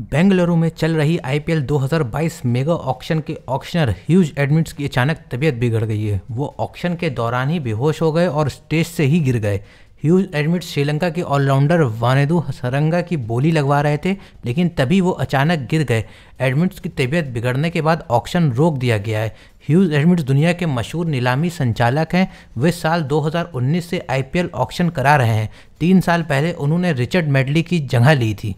बेंगलुरु में चल रही आईपीएल 2022 मेगा ऑक्शन के ऑक्शनर ह्यूज एडमिट्स की अचानक तबीयत बिगड़ गई है वो ऑक्शन के दौरान ही बेहोश हो गए और स्टेज से ही गिर गए ह्यूज एडमिट्स श्रीलंका के ऑलराउंडर वानेदू हसरंगा की बोली लगवा रहे थे लेकिन तभी वो अचानक गिर गए एडमिट्स की तबीयत बिगड़ने के बाद ऑक्शन रोक दिया गया है ह्यूज एडमिट्स दुनिया के मशहूर नीलामी संचालक हैं वे साल 2019 से आईपीएल ऑक्शन करा रहे हैं तीन साल पहले उन्होंने रिचर्ड मेडली की जगह ली थी